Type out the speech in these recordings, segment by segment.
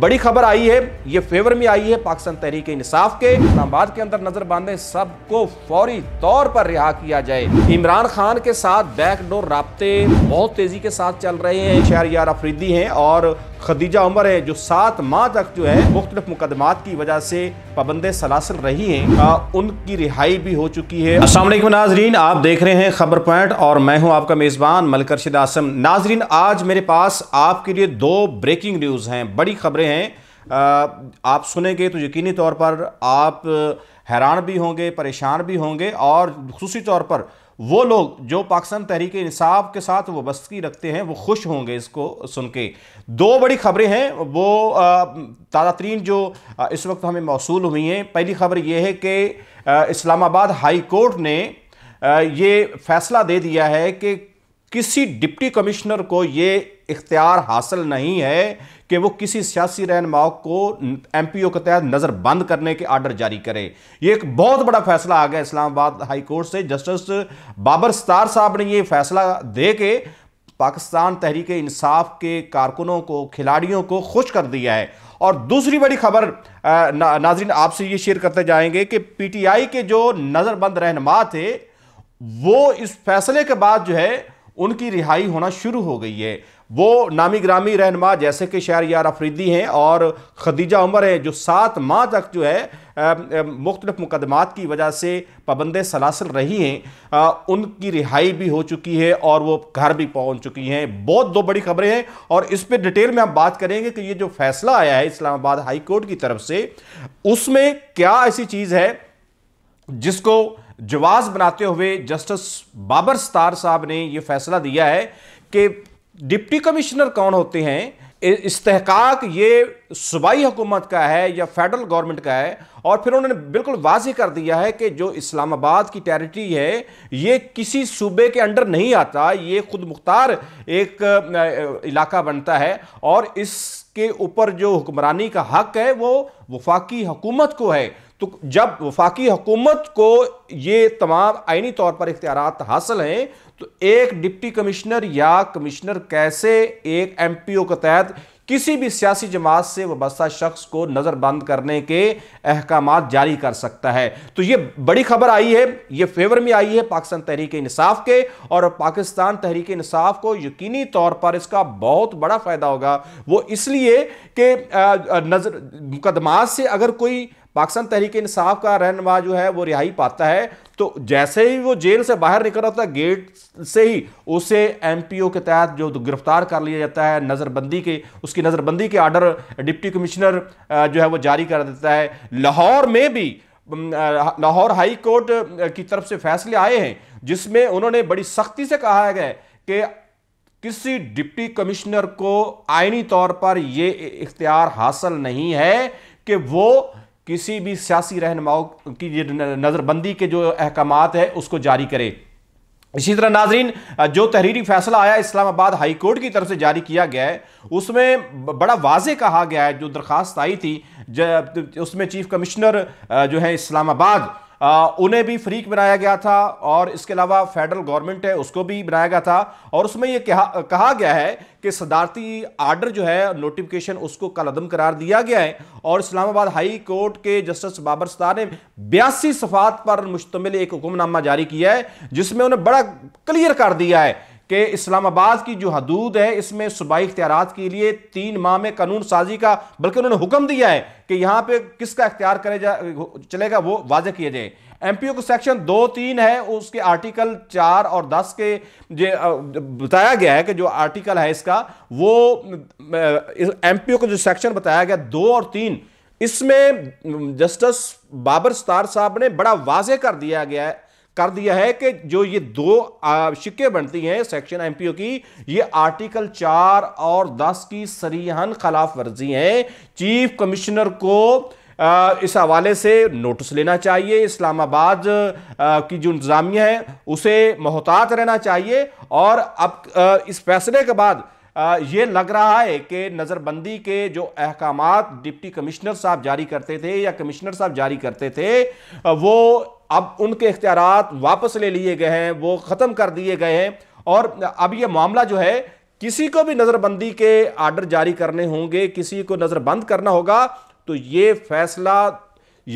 बड़ी खबर आई है ये फेवर में आई है पाकिस्तान तहरीक इंसाफ के इस्लामाबाद के अंदर नजर बांधे सबको फौरी तौर पर रिहा किया जाए इमरान खान के साथ बैकडोर रबते बहुत तेजी के साथ चल रहे हैं शहर यार अफरीदी हैं और खदीजा उमर है जो सात माह तक जो है मुख्तलिफ मुकदमात की वजह से पाबंद सलासल रही हैं उनकी रिहाई भी हो चुकी है असल नाजरीन आप देख रहे हैं खबर पॉइंट और मैं हूं आपका मेज़बान मलकरशद आसम नाजरीन आज मेरे पास आपके लिए दो ब्रेकिंग न्यूज़ हैं बड़ी खबरें हैं आप सुनेंगे तो यकीनी तौर पर आप हैरान भी होंगे परेशान भी होंगे और खसूसी तौर पर वो लोग जो पाकिस्तान तहरीक इंसाफ के साथ वबस्तगी रखते हैं वो खुश होंगे इसको सुन के दो बड़ी खबरें हैं वो ताज़ा तरीन जो इस वक्त हमें मौसू हुई हैं पहली खबर ये है कि इस्लामाबाद हाई कोर्ट ने ये फैसला दे दिया है कि किसी डिप्टी कमिश्नर को ये इख्तियार हासिल नहीं है कि वो किसी सियासी रहनमाओं को एम पी ओ के तहत नज़र बंद करने के आर्डर जारी करे ये एक बहुत बड़ा फैसला आ गया इस्लामाबाद हाई कोर्ट से जस्टिस बाबर सतार साहब ने ये फैसला दे के पाकिस्तान तहरीक इंसाफ के कारकुनों को खिलाड़ियों को खुश कर दिया है और दूसरी बड़ी खबर ना, नाजरीन आपसे ये शेयर करते जाएंगे कि पीटीआई के जो नज़रबंद रहनमा थे वो इस फैसले के बाद जो है उनकी रिहाई होना शुरू हो गई है वो नामी ग्रामी रहनमा जैसे कि शहर यार अफरीदी हैं और खदीजा उमर हैं जो सात माह तक जो है मुख्तलिफ मुकदमात की वजह से पाबंद सलासल रही हैं उनकी रिहाई भी हो चुकी है और वो घर भी पहुंच चुकी हैं बहुत दो बड़ी खबरें हैं और इस पर डिटेल में हम बात करेंगे कि ये जो फैसला आया है इस्लामाबाद हाई कोर्ट की तरफ से उसमें क्या ऐसी चीज़ है जिसको जवाब बनाते हुए जस्टिस बाबर स्तार साहब ने यह फैसला दिया है कि डिप्टी कमिश्नर कौन होते हैं इस्तेहकाक ये सूबाई हुकूमत का है या फेडरल गवर्नमेंट का है और फिर उन्होंने बिल्कुल वाज कर दिया है कि जो इस्लामाबाद की टेरिटरी है ये किसी सूबे के अंडर नहीं आता ये खुद मुख्तार एक इलाका बनता है और इसके ऊपर जो हुक्मरानी का हक है वो वफाकी हुकूमत को है तो जब वफाकी हुकूमत को ये तमाम आइनी तौर पर इख्तियार हासिल हैं तो एक डिप्टी कमिश्नर या कमिश्नर कैसे एक एम पी ओ के तहत किसी भी सियासी जमात से वस्ता शख्स को नज़रबंद करने के अहकाम जारी कर सकता है तो ये बड़ी खबर आई है ये फेवर में आई है पाकिस्तान तहरीक इंसाफ के और पाकिस्तान तहरीक इंसाफ को यकीनी तौर पर इसका बहुत बड़ा फ़ायदा होगा वो इसलिए कि नज़र मुकदमात से अगर कोई पाकिस्तान तहरीक इंसाफ का रहनमा जो है वो रिहाई पाता है तो जैसे ही वो जेल से बाहर निकल रहा था गेट से ही उसे एमपीओ के तहत जो गिरफ्तार कर लिया जाता है नज़रबंदी के उसकी नज़रबंदी के आर्डर डिप्टी कमिश्नर जो है वो जारी कर देता है लाहौर में भी लाहौर हाई कोर्ट की तरफ से फैसले आए हैं जिसमें उन्होंने बड़ी सख्ती से कहा है कि किसी डिप्टी कमिश्नर को आइनी तौर पर यह इख्तियार हासिल नहीं है कि वो किसी भी सियासी रहनुमाओं की नज़रबंदी के जो अहकाम है उसको जारी करे इसी तरह नाजरीन जो तहरीरी फैसला आया इस्लामाबाद हाई कोर्ट की तरफ से जारी किया गया है उसमें बड़ा वाज कहा गया है जो दरख्वास्त आई थी उसमें चीफ कमिश्नर जो है इस्लामाबाद उन्हें भी फ्रीक बनाया गया था और इसके अलावा फेडरल गवर्नमेंट है उसको भी बनाया गया था और उसमें यह कहा, गया है कि सदारती आर्डर जो है नोटिफिकेशन उसको कलदम करार दिया गया है और इस्लामाबाद हाई कोर्ट के जस्टिस बाबर स्तार ने बयासी सफात पर मुश्तमिल एक हुक्मनामा जारी किया है जिसमें उन्हें बड़ा क्लियर कर दिया है कि इस्लामाबाद की जो हदूद है इसमें सूबाई इख्तियार के लिए तीन माह में कानून साजी का बल्कि उन्होंने हुक्म दिया है कि यहाँ पर किसका इख्तियार करे जा चलेगा वो वाजह किया जाए एम पी ओ का सेक्शन दो तीन है उसके आर्टिकल चार और दस के जे बताया गया है कि जो आर्टिकल है इसका वो एम पी ओ का जो सेक्शन बताया गया दो और तीन इसमें जस्टिस बाबर स्तार साहब ने बड़ा वाजे कर दिया गया है कर दिया है कि जो ये दो शिक्के बनती हैं सेक्शन एमपीओ की ये आर्टिकल चार और दस की सरीहन खिलाफ वर्जी है चीफ कमिश्नर को आ, इस हवाले से नोटिस लेना चाहिए इस्लामाबाद की जो इंतज़ामिया है उसे मोहतात रहना चाहिए और अब आ, इस फैसले के बाद ये लग रहा है कि नज़रबंदी के जो अहकाम डिप्टी कमिश्नर साहब जारी करते थे या कमिश्नर साहब जारी करते थे वो अब उनके इख्तियार वापस ले लिए गए हैं वो ख़त्म कर दिए गए हैं और अब ये मामला जो है किसी को भी नज़रबंदी के आर्डर जारी करने होंगे किसी को नज़रबंद करना होगा तो ये फैसला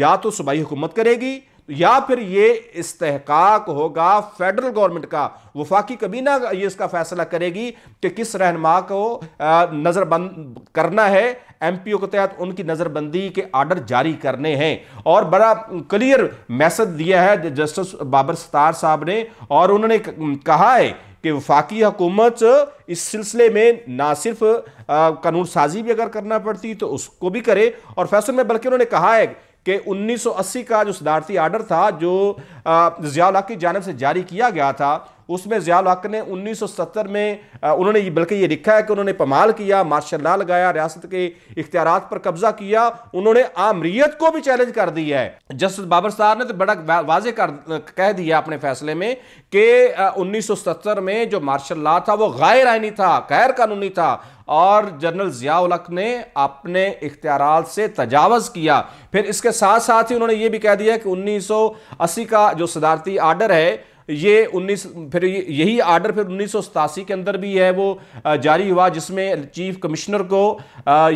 या तो सूबाई हुकूमत करेगी या फिर ये इस्तेक होगा फेडरल गवर्नमेंट का वफाकी कबीना ये इसका फैसला करेगी कि किस रहनमा को नज़रबंद करना है एम पी ओ के तहत उनकी नज़रबंदी के आर्डर जारी करने हैं और बड़ा क्लियर मैसेज दिया है जस्टिस बाबर सतार साहब ने और उन्होंने कहा है कि वफाकी हुकूमत इस सिलसिले में ना सिर्फ कानून साजी भी अगर करना पड़ती तो उसको भी करे और फैसले में बल्कि उन्होंने कहा है कि 1980 का जो सिदार्थी आर्डर था जो जियाला की जानब से जारी किया गया था उसमें जयाल हक ने 1970 में उन्होंने बल्कि ये लिखा है कि उन्होंने पमाल किया मार्शल ला लगाया रियासत के इख्तियार पर कब्जा किया उन्होंने आमरीत को भी चैलेंज कर दिया है जस्टिस बाबर साहब ने तो बड़ा वाजे कर कह दिया अपने फैसले में कि सत्तर में जो मार्शल ला था वो गैर आइनी था गैर कानूनी था और जनरल जियालक ने अपने इख्तियार से तजावज़ किया फिर इसके साथ साथ ही उन्होंने ये भी कह दिया कि 1980 का जो सदारती आर्डर है ये उन्नीस फिर यही आर्डर फिर उन्नीस के अंदर भी है वो जारी हुआ जिसमें चीफ कमिश्नर को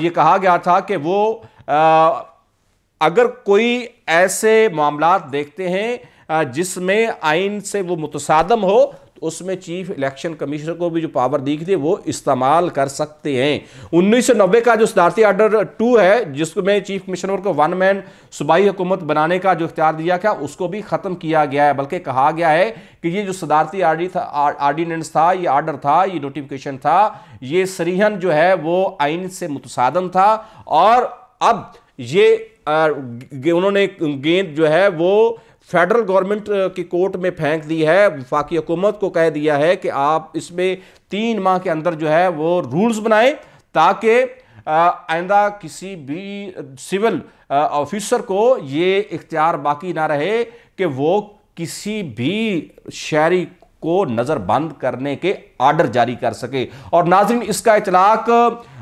ये कहा गया था कि वो अगर कोई ऐसे मामला देखते हैं जिसमें आइन से वो मुतसादम हो उसमें चीफ इलेक्शन कमिश्नर को भी जो पावर दी गई थी वो इस्तेमाल कर सकते हैं 1990 का जो सदारती आर्डर टू है जिसमें चीफ कमिश्नर को वन मैन सूबाई हुकूमत बनाने का जो इख्तियार दिया गया उसको भी ख़त्म किया गया है बल्कि कहा गया है कि ये जो सदारती आर्डी था था ये आर्डर था ये नोटिफिकेशन था ये सरीहन जो है वो आइन से मुतसादम था और अब ये उन्होंने गेंद जो है वो फेडरल गवर्नमेंट की कोर्ट में फेंक दी है वफाकी हुकूमत को कह दिया है कि आप इसमें तीन माह के अंदर जो है वो रूल्स बनाएं ताकि आइंदा किसी भी सिविल ऑफिसर को ये इख्तियार बाकी ना रहे कि वो किसी भी शहरी को नज़रबंद करने के आर्डर जारी कर सके और नाजरीन इसका इतलाक़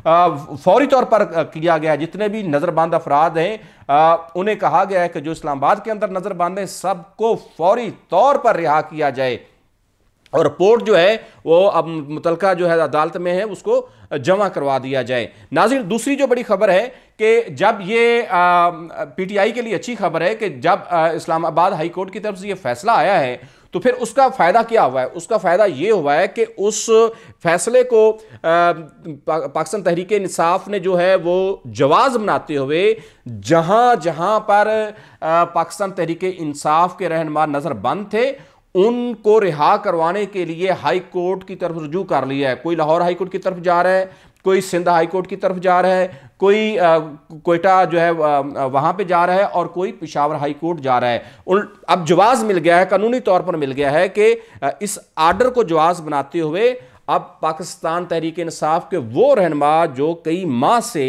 फौरी तौर पर किया गया जितने भी नज़रबंद अफराद हैं उन्हें कहा गया है कि जो इस्लामाबाद के अंदर नज़रबंद हैं सबको फौरी तौर पर रिहा किया जाए और रिपोर्ट जो है वो अब मुतलका जो है अदालत में है उसको जमा करवा दिया जाए नाजिर दूसरी जो बड़ी खबर है कि जब ये पीटीआई के लिए अच्छी खबर है कि जब इस्लामाबाद हाई कोर्ट की तरफ से ये फैसला आया है तो फिर उसका फ़ायदा क्या हुआ है उसका फ़ायदा ये हुआ है कि उस फैसले को पाकिस्तान तहरीक इंसाफ ने जो है वो जवाज़ बनाते हुए जहाँ जहाँ पर पाकिस्तान तहरीक इंसाफ के नजर बंद थे उनको रिहा करवाने के लिए हाई कोर्ट की तरफ रजू कर लिया है कोई लाहौर हाई कोर्ट की तरफ जा रहा है कोई सिंध हाई कोर्ट की तरफ जा रहा है कोई कोयटा जो है वहाँ पे जा रहा है और कोई पिशावर हाई कोर्ट जा रहा है उन अब जवाज़ मिल गया है कानूनी तौर पर मिल गया है कि इस आर्डर को जवाज़ बनाते हुए अब पाकिस्तान तहरीक इंसाफ के वो रहनमा जो कई माह से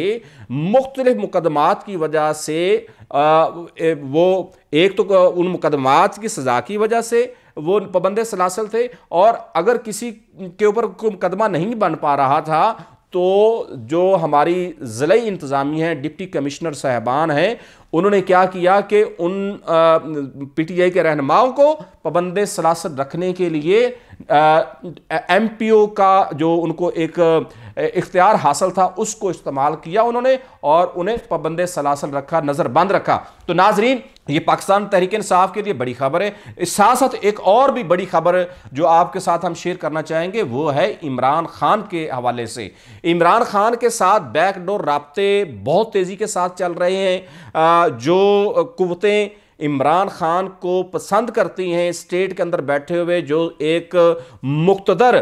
मुख्तलिफ मुकदमात की वजह से आ, वो एक तो उन मुकदमात की सज़ा की वजह से वो पाबंद सलासल थे और अगर किसी के ऊपर कोई मुकदमा नहीं बन पा रहा था तो जो हमारी ज़िले इंतज़ामी हैं डिप्टी कमिश्नर साहबान हैं उन्होंने क्या किया कि उन पी टी आई के रहनुमाओं को पाबंद सलासत रखने के लिए एम पी ओ का जो उनको एक इख्तियार हासिल था उसको इस्तेमाल किया उन्होंने और उन्हें पाबंद सलासल रखा नज़रबंद रखा तो नाजरीन ये पाकिस्तान तहरीक इंसाफ के लिए बड़ी खबर है इस साथ साथ एक और भी बड़ी खबर जो आपके साथ हम शेयर करना चाहेंगे वो है इमरान खान के हवाले से इमरान खान के साथ बैकडोर रबते बहुत तेज़ी के साथ चल रहे हैं जो कुतें इमरान खान को पसंद करती हैं स्टेट के अंदर बैठे हुए जो एक मुख्तर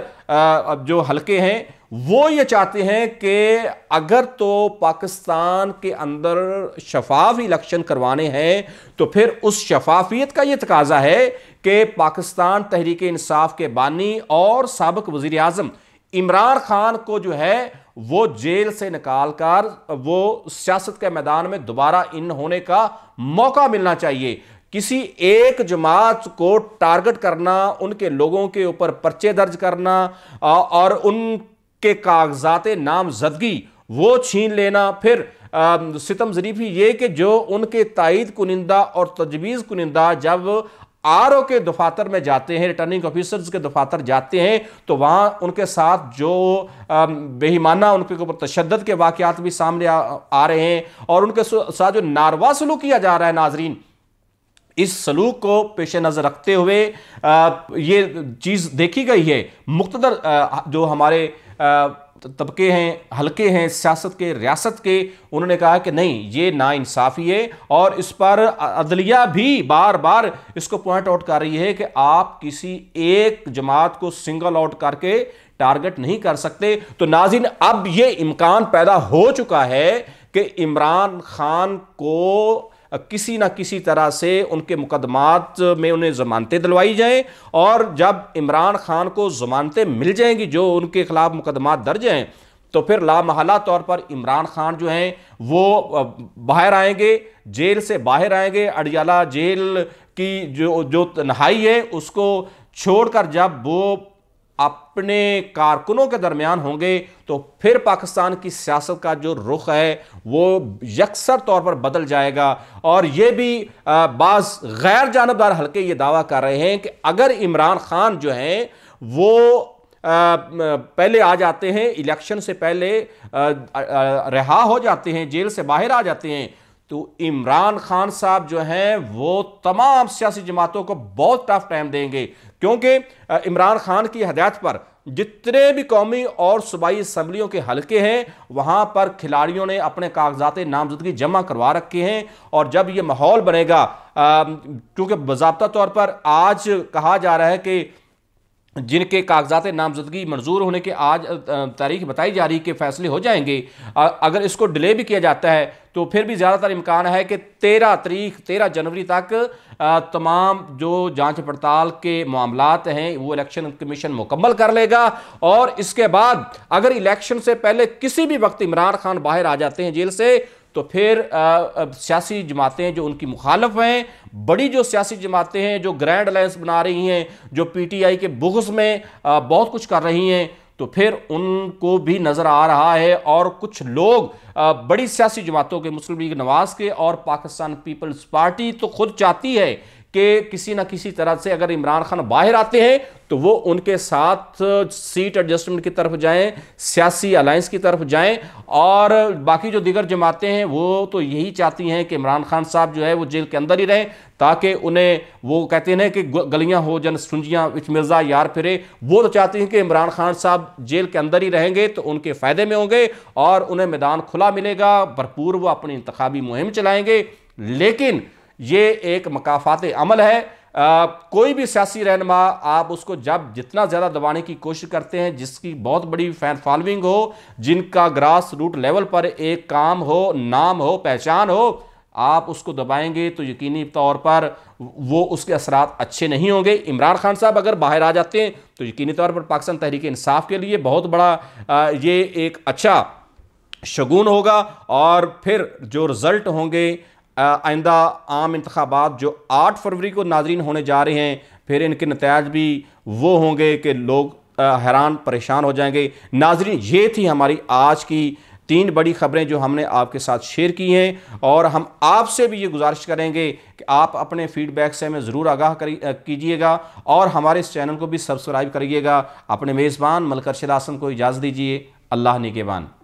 जो हल्के हैं वो ये चाहते हैं कि अगर तो पाकिस्तान के अंदर शफाफ इलेक्शन करवाने हैं तो फिर उस शफाफियत का ये तकाजा है कि पाकिस्तान तहरीक इंसाफ के बानी और सबक वजीर अजम इमरान खान को जो है वो जेल से निकाल कर वो सियासत के मैदान में दोबारा इन होने का मौका मिलना चाहिए किसी एक जमात को टारगेट करना उनके लोगों के ऊपर पर्चे दर्ज करना और उन के कागजात नामजदगी वो छीन लेना फिर सितम जरीफी ये कि जो उनके तइद कुनिंदा और तजवीज़ कुनिंदा जब आर ओ के दफातर में जाते हैं रिटर्निंग ऑफिसर्स के दफातर जाते हैं तो वहाँ उनके साथ जो बेहिमाना उनके ऊपर तशद के वाक़ात भी सामने आ, आ रहे हैं और उनके साथ जो नारवा सलूक किया जा रहा है नाजरीन इस सलूक को पेश नज़र रखते हुए आ, ये चीज़ देखी गई है मुख्तर जो हमारे तबके हैं हलके हैं सियासत के रियासत के उन्होंने कहा कि नहीं ये नाइंसाफ़ी है और इस पर अदलिया भी बार बार इसको पॉइंट आउट कर रही है कि आप किसी एक जमात को सिंगल आउट करके टारगेट नहीं कर सकते तो नाजिन अब ये इम्कान पैदा हो चुका है कि इमरान खान को किसी ना किसी तरह से उनके मुकदमात में उन्हें ज़मानतें दिलवाई जाएँ और जब इमरान खान को ज़मानतें मिल जाएंगी जो उनके ख़िलाफ़ मुकदमात दर्ज हैं तो फिर लामहला तौर पर इमरान खान जो हैं वो बाहर आएंगे जेल से बाहर आएंगे अडियाला जेल की जो जो तन्हाई है उसको छोड़कर जब वो अपने कारकुनों के दरमियान होंगे तो फिर पाकिस्तान की सियासत का जो रुख है वो यकसर तौर पर बदल जाएगा और ये भी बाज़ गैर जानबदार हल्के ये दावा कर रहे हैं कि अगर इमरान ख़ान जो हैं वो आ, पहले आ जाते हैं इलेक्शन से पहले रिहा हो जाते हैं जेल से बाहर आ जाते हैं तो इमरान खान साहब जो हैं वो तमाम सियासी जमातों को बहुत टफ टाइम देंगे क्योंकि इमरान खान की हदायत पर जितने भी कौमी और सूबाई असम्बलियों के हलके हैं वहाँ पर खिलाड़ियों ने अपने कागजात नामजदगी जमा करवा रखे हैं और जब ये माहौल बनेगा क्योंकि बाबा तौर पर आज कहा जा रहा है कि जिनके कागजात नामजदगी मंजूर होने के आज तारीख बताई जा रही कि फैसले हो जाएंगे अगर इसको डिले भी किया जाता है तो फिर भी ज़्यादातर इम्कान है कि तेरह तारीख तेरह जनवरी तक तमाम जो जांच पड़ताल के मामला हैं वो इलेक्शन कमीशन मुकम्मल कर लेगा और इसके बाद अगर इलेक्शन से पहले किसी भी वक्त इमरान खान बाहर आ जाते हैं जेल से तो फिर सियासी जमातें जो उनकी मुखालफ हैं बड़ी जो सियासी जमातें हैं जो ग्रैंड अलायंस बना रही हैं जो पीटीआई के बुग्स में आ, बहुत कुछ कर रही हैं तो फिर उनको भी नज़र आ रहा है और कुछ लोग आ, बड़ी सियासी जमातों के मुस्लिम लीग नवाज़ के और पाकिस्तान पीपल्स पार्टी तो खुद चाहती है कि किसी ना किसी तरह से अगर इमरान खान बाहर आते हैं तो वो उनके साथ सीट एडजस्टमेंट की तरफ जाएं सियासी अलायंस की तरफ जाएं और बाकी जो दीगर जमातें हैं वो तो यही चाहती हैं कि इमरान खान साहब जो है वो जेल के अंदर ही रहें ताकि उन्हें वो कहते हैं कि गलियां हो जन सुंजियाँ विच मिर्ज़ा यार फिरे वो तो चाहती हैं कि इमरान खान साहब जेल के अंदर ही रहेंगे तो उनके फ़ायदे में होंगे और उन्हें मैदान खुला मिलेगा भरपूर वो अपनी इंतबी मुहिम चलाएँगे लेकिन ये एक मकाफात अमल है आ, कोई भी सियासी रहनमा आप उसको जब जितना ज़्यादा दबाने की कोशिश करते हैं जिसकी बहुत बड़ी फैन फॉलोइंग हो जिनका ग्रास रूट लेवल पर एक काम हो नाम हो पहचान हो आप उसको दबाएंगे तो यकीनी तौर पर वो उसके असरात अच्छे नहीं होंगे इमरान खान साहब अगर बाहर आ जाते हैं तो यकीनी तौर पर पाकिस्तान तहरीक इंसाफ के लिए बहुत बड़ा आ, ये एक अच्छा शगुन होगा और फिर जो रिज़ल्ट होंगे आइंदा आम इंतबात जो आठ फरवरी को नाजरीन होने जा रहे हैं फिर इनके नतज भी वो होंगे कि लोग हैरान परेशान हो जाएंगे नाजरीन ये थी हमारी आज की तीन बड़ी खबरें जो हमने आपके साथ शेयर की हैं और हम आपसे भी ये गुजारिश करेंगे कि आप अपने फीडबैक से हमें ज़रूर आगाह कीजिएगा और हमारे इस चैनल को भी सब्सक्राइब करिएगा अपने मेज़बान मलकर शिलासन को इजाज़त दीजिए अल्लाह निगेबान